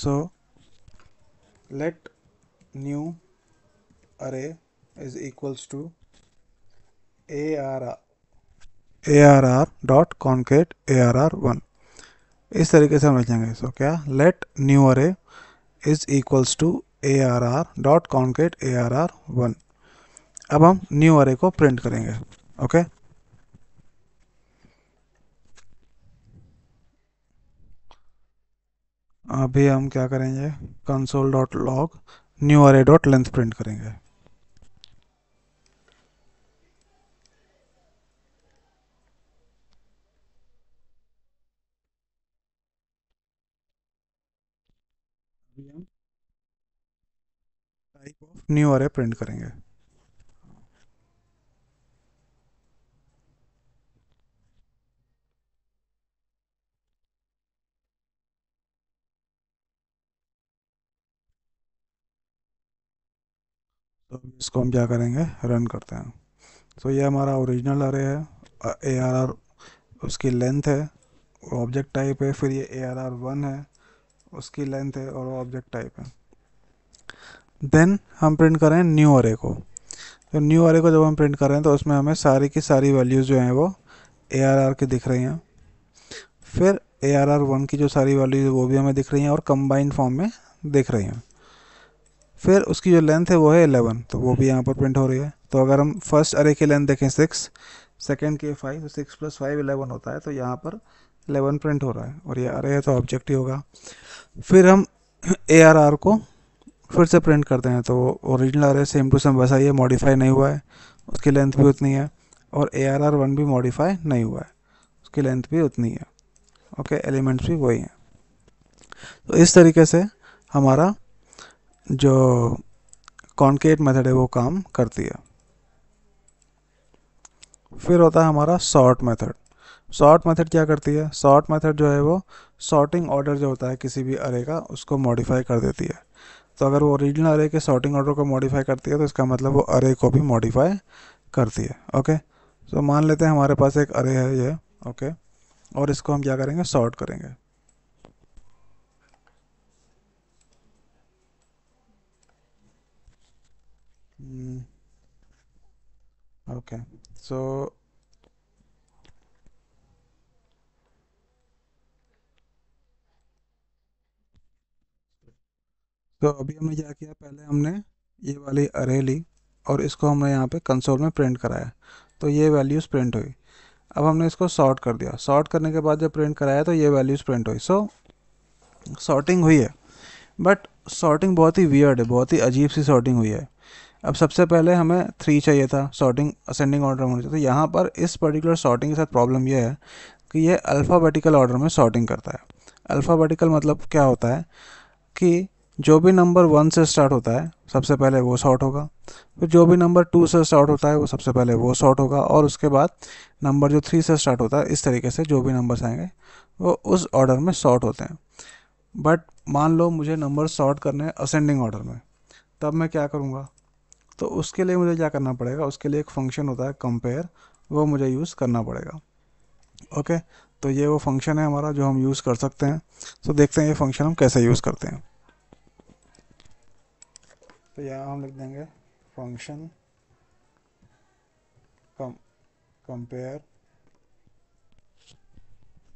so let new array is equals to ARR ARR A R R one इस तरीके से हम लिखेंगे सो क्या let new array is equals to A R R dot concat A R R one अब हम न्यू अरे को प्रिंट करेंगे ओके अभी हम क्या करेंगे console dot log new array dot length print करेंगे न्यू आर प्रिंट करेंगे तो इसको हम क्या करेंगे रन करते हैं तो so, ये हमारा ओरिजिनल अरे है ए आर आर उसकी लेंथ है ऑब्जेक्ट टाइप है फिर ये ए आर आर वन है उसकी लेंथ है और ऑब्जेक्ट टाइप है देन हम प्रिंट कर रहे हैं न्यू अरे को तो न्यू अरे को जब हम प्रिंट कर रहे हैं तो उसमें हमें सारी की सारी वैल्यूज़ जो हैं वो ए आर आर की दिख रही हैं फिर ए आर आर वन की जो सारी वैल्यूज है वो भी हमें दिख रही हैं और कम्बाइंड फॉर्म में दिख रही हैं फिर उसकी जो लेंथ है वो है एलेवन तो वो भी यहाँ पर प्रिंट हो रही है तो अगर हम फर्स्ट अरे की लेंथ देखें सिक्स सेकेंड के फाइव तो सिक्स प्लस फाइव एलेवन होता है तो यहाँ पर एलेवन प्रिंट हो रहा है और ये अरे है तो ऑब्जेक्ट ही होगा फिर हम ए आर आर को फिर से प्रिंट करते हैं तो ओरिजिनल आ रहा है सेम टू सेम वैसा ही है मॉडिफाई नहीं हुआ है उसकी लेंथ भी उतनी है और ए आर आर वन भी मॉडिफाई नहीं हुआ है उसकी लेंथ भी उतनी है ओके okay, एलिमेंट्स भी वही हैं तो इस तरीके से हमारा जो कॉन्केट मेथड है वो काम करती है फिर होता है हमारा सॉर्ट मेथड सॉर्ट मेथड क्या करती है सॉर्ट मेथड जो है वो सॉर्टिंग ऑर्डर जो होता है किसी भी अरे का उसको मॉडिफाई कर देती है तो अगर वो ओरिजिनल अरे के सॉर्टिंग ऑर्डर को मॉडिफाई करती है तो इसका मतलब वो अरे को भी मॉडिफाई करती है ओके तो मान लेते हैं हमारे पास एक अरे है ये ओके और इसको हम क्या करेंगे सॉर्ट करेंगे ओके hmm. सो तो अभी हमने क्या किया पहले हमने ये वाली अरे ली और इसको हमने यहाँ पे कंसोल में प्रिंट कराया तो ये वैल्यूज़ प्रिंट हुई अब हमने इसको सॉर्ट कर दिया सॉर्ट करने के बाद जब प्रिंट कराया तो ये वैल्यूज़ प्रिंट हुई सो शॉर्टिंग सॉर्टिंग हुई है बट सॉर्टिंग बहुत ही वियर्ड है बहुत ही अजीब सी सॉर्टिंग हुई है अब सबसे पहले हमें थ्री चाहिए था सॉर्टिंग असेंडिंग ऑर्डर में होनी चाहिए तो यहाँ पर इस पर्टिकुलर सॉर्टिंग के साथ प्रॉब्लम यह है कि ये अल्फ़ाबेटिकल ऑर्डर में सॉर्टिंग करता है अल्फ़ाबेटिकल मतलब क्या होता है कि जो भी नंबर वन से स्टार्ट होता है सबसे पहले वो शॉर्ट होगा फिर जो भी नंबर टू से स्टार्ट होता है वो सबसे पहले वो शॉर्ट होगा और उसके बाद नंबर जो थ्री से स्टार्ट होता है इस तरीके से जो भी नंबर्स आएंगे वो उस ऑर्डर में शॉर्ट होते हैं बट मान लो मुझे नंबर शॉर्ट करने हैं असेंडिंग ऑर्डर में तब मैं क्या करूँगा तो उसके लिए मुझे क्या करना पड़ेगा उसके लिए एक फंक्शन होता है कंपेयर वो मुझे यूज़ करना पड़ेगा ओके तो ये वो फंक्शन है हमारा जो हम यूज़ कर सकते हैं तो देखते हैं ये फंक्शन हम कैसे यूज़ करते हैं तो यहाँ हम लिख देंगे फंक्शन कम कंपेयर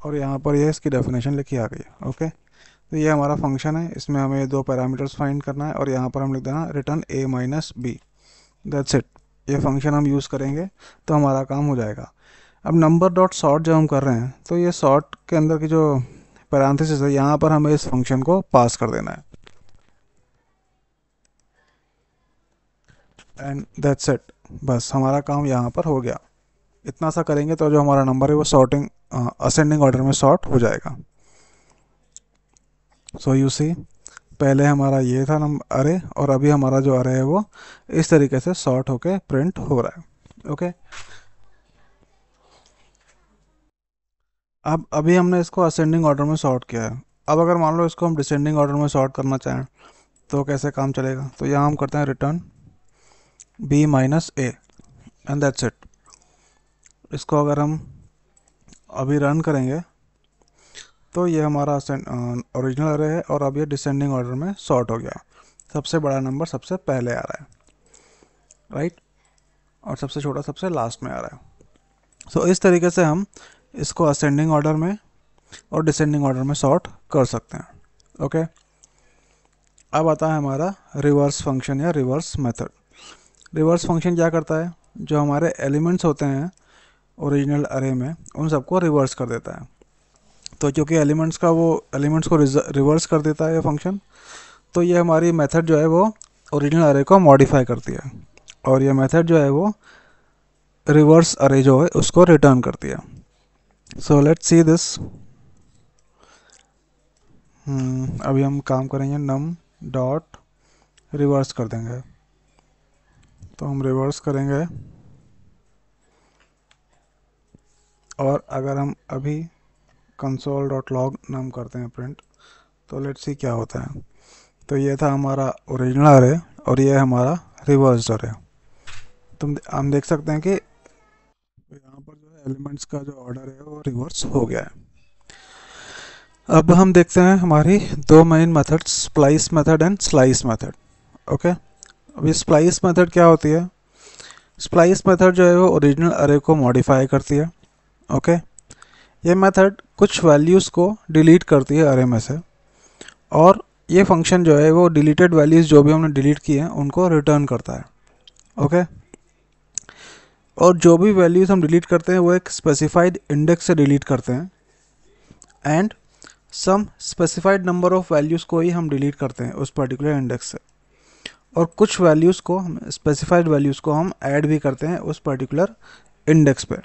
और यहाँ पर यह इसकी डेफिनेशन लिखी आ गई है ओके तो ये हमारा फंक्शन है इसमें हमें दो पैरामीटर्स फाइंड करना है और यहाँ पर हम लिख देना return A minus B that's it ये फंक्शन हम यूज़ करेंगे तो हमारा काम हो जाएगा अब नंबर डॉट सॉर्ट जब हम कर रहे हैं तो ये सॉर्ट के अंदर की जो पैरांथिस है यहाँ पर हमें इस फंक्शन को पास कर देना है एंड दैट्स इट बस हमारा काम यहाँ पर हो गया इतना सा करेंगे तो जो हमारा नंबर है वो सॉर्टिंग असेंडिंग ऑर्डर में सॉर्ट हो जाएगा सो यू सी पहले हमारा ये था नंबर अरे और अभी हमारा जो अरे है वो इस तरीके से सॉर्ट होके प्रिंट हो रहा है ओके okay? अब अभी हमने इसको असेंडिंग ऑर्डर में सॉर्ट किया है अब अगर मान लो इसको हम डिसेंडिंग ऑर्डर में सॉर्ट करना चाहें तो कैसे काम चलेगा तो यहाँ हम करते हैं return b minus A and that's it इसको अगर हम अभी रन करेंगे तो ये हमारा ओरिजिनल आ रहा है और अब ये डिसेंडिंग ऑर्डर में सॉर्ट हो गया सबसे बड़ा नंबर सबसे पहले आ रहा है राइट right? और सबसे छोटा सबसे लास्ट में आ रहा है सो so, इस तरीके से हम इसको असेंडिंग ऑर्डर में और डिसेंडिंग ऑर्डर में सॉर्ट कर सकते हैं ओके okay? अब आता है हमारा रिवर्स फंक्शन या रिवर्स मेथड रिवर्स फंक्शन क्या करता है जो हमारे एलिमेंट्स होते हैं ओरिजिनल अरे में उन सबको रिवर्स कर देता है तो क्योंकि एलिमेंट्स का वो एलिमेंट्स को रिवर्स कर देता है ये फंक्शन तो ये हमारी मेथड जो है वो ओरिजिनल अरे को मॉडिफाई करती है और ये मेथड जो है वो रिवर्स अरे जो है उसको रिटर्न करती है सो लेट्स सी दिस अभी हम काम करेंगे नम डॉट रिवर्स कर देंगे तो हम रिवर्स करेंगे और अगर हम अभी कंसोल डॉट लॉग नाम करते हैं प्रिंट तो लेट्स सी क्या होता है तो ये था हमारा ओरिजिनल अरे और ये हमारा रिवर्स अरे तुम हम देख सकते हैं कि यहाँ पर जो है एलिमेंट्स का जो ऑर्डर है वो रिवर्स हो गया है अब हम देखते हैं हमारी दो main methods splice method and slice method okay अभी स्प्लाइस मेथड क्या होती है स्प्लाइस मेथड जो है वो ओरिजिनल अरे को मॉडिफाई करती है ओके ये मेथड कुछ वैल्यूज़ को डिलीट करती है अरे में से और ये फंक्शन जो है वो डिलीटेड वैल्यूज़ जो भी हमने डिलीट किए हैं उनको रिटर्न करता है ओके और जो भी वैल्यूज़ हम डिलीट करते हैं वो एक स्पेसिफाइड इंडेक्स से डिलीट करते हैं and some specified number of values को ही हम डिलीट करते हैं उस पर्टिकुलर इंडेक्स से और कुछ वैल्यूज़ को हम स्पेसिफाइड वैल्यूज़ को हम ऐड भी करते हैं उस पर्टिकुलर इंडेक्स पे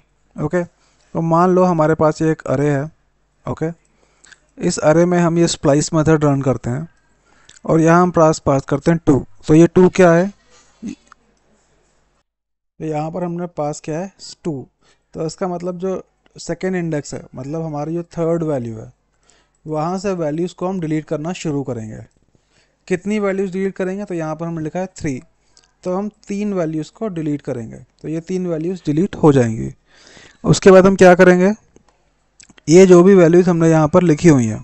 ओके तो मान लो हमारे पास ये एक अरे है ओके इस अरे में हम ये स्प्लाइस मेथड रन करते हैं और यहाँ हम पास पास करते हैं टू तो ये टू क्या है तो यहाँ पर हमने पास किया है टू तो इसका मतलब जो सेकेंड इंडेक्स है मतलब हमारी जो थर्ड वैल्यू है वहाँ से वैल्यूज़ को हम डिलीट करना शुरू करेंगे कितनी वैल्यूज़ डिलीट करेंगे तो यहाँ पर हमने लिखा है थ्री तो हम तीन वैल्यूज़ को डिलीट करेंगे तो ये तीन वैल्यूज़ डिलीट हो जाएंगी उसके बाद हम क्या करेंगे ये जो भी वैल्यूज़ हमने यहाँ पर लिखी हुई हैं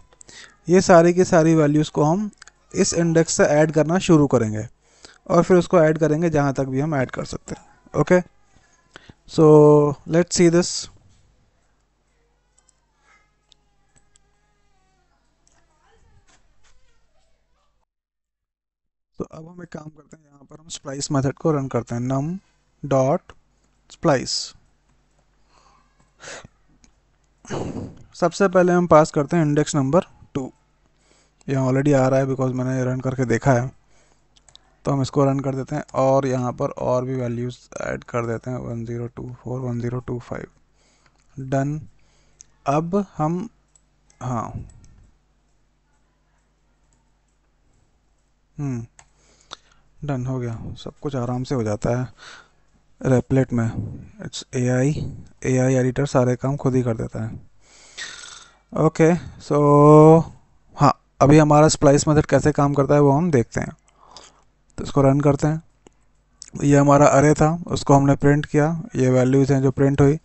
ये सारी की सारी वैल्यूज़ को हम इस इंडेक्स से ऐड करना शुरू करेंगे और फिर उसको ऐड करेंगे जहाँ तक भी हम ऐड कर सकते हैं okay so let's see this तो अब हम एक काम करते हैं यहाँ पर हम स्प्लाइस मेथड को रन करते हैं नम डॉट स्प्लाइस सबसे पहले हम पास करते हैं इंडेक्स नंबर टू यहाँ ऑलरेडी आ रहा है बिकॉज मैंने रन करके देखा है तो हम इसको रन कर देते हैं और यहाँ पर और भी वैल्यूज़ ऐड कर देते हैं one zero two four one zero two five done अब हम हाँ हम्म डन हो गया सब कुछ आराम से हो जाता है रेपलेट में it's a I A I editor सारे काम खुद ही कर देता है ओके सो हाँ अभी हमारा स्प्लाइस मेथड कैसे काम करता है वो हम देखते हैं तो इसको रन करते हैं ये हमारा अरे था उसको हमने प्रिंट किया ये वैल्यूज़ हैं जो प्रिंट हुई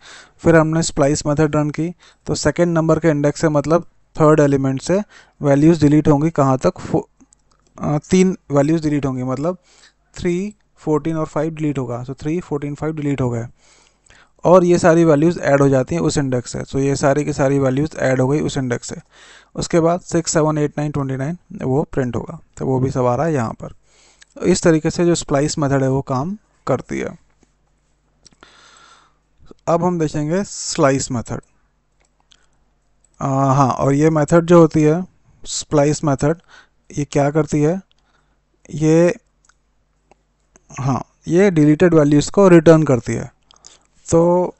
फिर हमने स्प्लाइस मेथड रन की तो सेकेंड नंबर के इंडेक्स से मतलब थर्ड एलिमेंट से वैल्यूज़ डिलीट होंगी कहाँ तक तीन वैल्यूज़ डिलीट होंगी मतलब थ्री फोर्टीन और फाइव डिलीट होगा so three fourteen five delete हो गए और ये सारी वैल्यूज़ ऐड हो जाती हैं उस इंडेक्स से सो ये सारी की सारी वैल्यूज़ ऐड हो गई उस इंडेक्स से उसके बाद six seven eight nine twenty nine वो प्रिंट होगा तो वो भी सब आ रहा है यहाँ पर इस तरीके से जो स्प्लाइस मेथड है वो काम करती है अब हम देखेंगे स्लाइस मेथड हाँ और ये मेथड जो होती है स्प्लाइस मेथड ये क्या करती है ये हाँ ये डिलीटेड वैल्यूज़ को रिटर्न करती है तो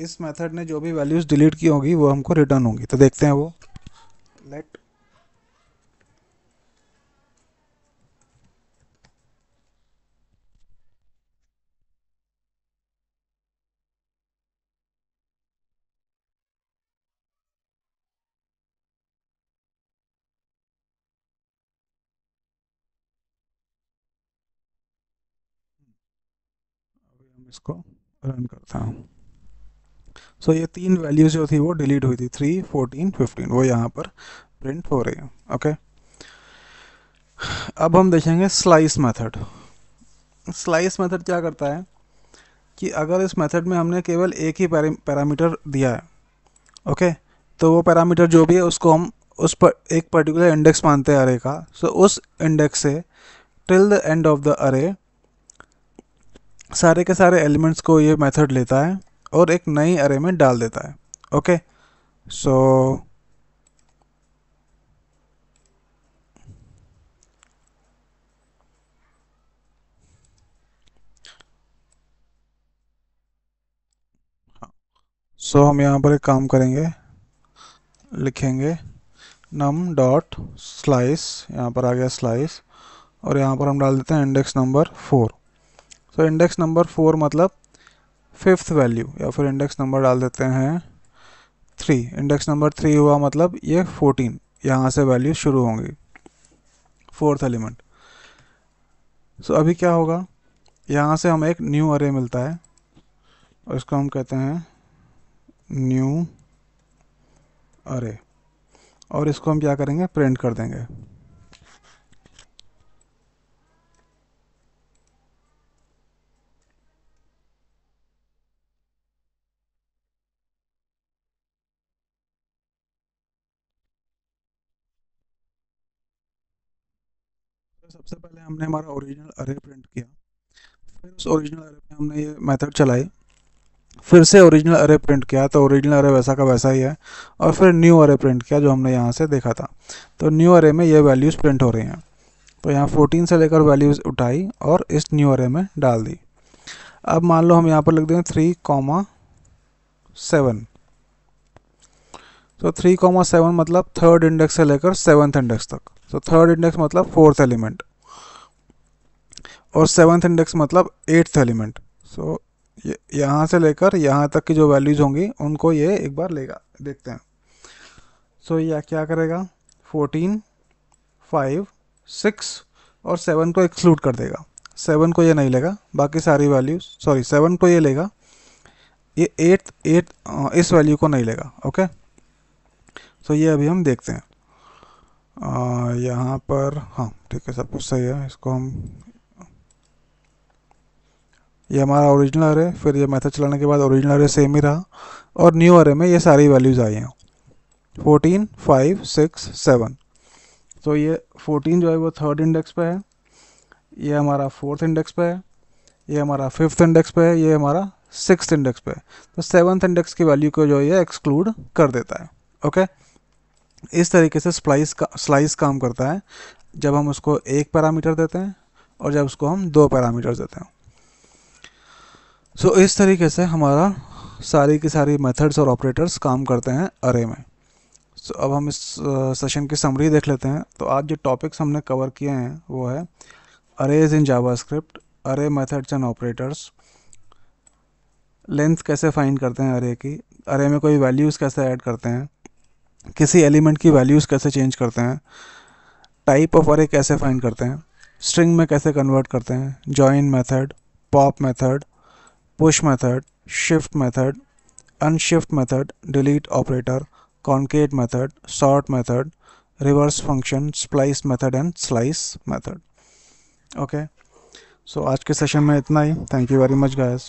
इस मेथड ने जो भी वैल्यूज़ डिलीट की होगी वो हमको रिटर्न होंगी तो देखते हैं वो लेट इसको रन करता हूँ सो so, ये तीन वैल्यूज जो थी वो डिलीट हुई थी थ्री फोर्टीन फिफ्टीन वो यहाँ पर प्रिंट हो रही है ओके okay? अब हम देखेंगे स्लाइस मेथड स्लाइस मेथड क्या करता है कि अगर इस मेथड में हमने केवल एक ही पैरामीटर दिया है ओके तो वो पैरामीटर जो भी है उसको हम उस पर एक पर्टिकुलर इंडेक्स मानते हैं अरे का सो so, उस इंडेक्स से till the end of the array सारे के सारे एलिमेंट्स को ये मेथड लेता है और एक नई अरे में डाल देता है ओके सो सो हम यहाँ पर एक काम करेंगे लिखेंगे नम डॉट स्लाइस यहाँ पर आ गया स्लाइस और यहाँ पर हम डाल देते हैं index number four so index number four मतलब फिफ्थ वैल्यू या फिर इंडेक्स नंबर डाल देते हैं थ्री इंडेक्स नंबर थ्री हुआ मतलब ये फोर्टीन यहाँ से वैल्यू शुरू होंगी फोर्थ एलिमेंट सो अभी क्या होगा यहाँ से हमें एक न्यू अरे मिलता है और इसको हम कहते हैं न्यू अरे और इसको हम क्या करेंगे प्रिंट कर देंगे सबसे पहले हमने हमारा ओरिजिनल अरे प्रिंट किया फिर उस ओरिजिनल अरे में हमने ये मेथड चलाई फिर से ओरिजिनल अरे प्रिंट किया तो ओरिजिनल अरे वैसा का वैसा ही है और फिर न्यू अरे प्रिंट किया जो हमने यहाँ से देखा था तो न्यू अरे में ये वैल्यूज़ प्रिंट हो रही हैं तो यहाँ 14 से लेकर वैल्यूज़ उठाई और इस न्यू अरे में डाल दी अब मान लो हम यहाँ पर लिख दें थ्री कॉमा सेवन तो थ्री कॉमा सेवन मतलब थर्ड इंडेक्स से लेकर सेवन्थ इंडेक्स तक सो थर्ड इंडेक्स मतलब फोर्थ एलिमेंट और सेवन्थ इंडेक्स मतलब एट्थ एलिमेंट सो यहाँ से लेकर यहाँ तक की जो वैल्यूज़ होंगी उनको ये एक बार लेगा देखते हैं सो so, यह क्या करेगा फोर्टीन फाइव सिक्स और सेवन को एक्सक्लूड कर देगा सेवन को ये नहीं लेगा बाकी सारी वैल्यूज सॉरी सेवन को ये लेगा ये एट्थ एट इस वैल्यू को नहीं लेगा ओके सो so, ये अभी हम देखते हैं यहाँ पर हाँ ठीक है सब कुछ सही है इसको हम ये हमारा ओरिजिनल अरे फिर ये मेथड चलाने के बाद ओरिजिनल अरे सेम ही रहा और न्यू अरे में ये सारी वैल्यूज़ आई हैं फोर्टीन फाइव सिक्स सेवन तो ये फोर्टीन जो है वो थर्ड इंडेक्स पे है ये हमारा फोर्थ इंडेक्स पे है ये हमारा फिफ्थ इंडेक्स पे है ये हमारा सिक्स इंडेक्स पे है तो सेवन्थ इंडेक्स की वैल्यू को जो है एक्सक्लूड कर देता है ओके okay? इस तरीके से स्प्लाइस का स्लाइस काम करता है जब हम उसको एक पैरामीटर देते हैं और जब उसको हम दो पैरामीटर देते हैं सो so, इस तरीके से हमारा सारी की सारी मेथड्स और ऑपरेटर्स काम करते हैं अरे में सो so, अब हम इस सेशन की समरी देख लेते हैं तो आज जो टॉपिक्स हमने कवर किए हैं वो है arrays in JavaScript array methods and operators length कैसे फाइंड करते हैं अरे की अरे में कोई वैल्यूज़ कैसे ऐड करते हैं किसी एलिमेंट की वैल्यूज़ कैसे चेंज करते हैं टाइप ऑफ अरे कैसे फाइंड करते हैं स्ट्रिंग में कैसे कन्वर्ट करते हैं join method pop method push method shift method unshift method delete operator concat method sort method reverse function splice method and slice method okay so आज के सेशन में इतना ही thank you very much guys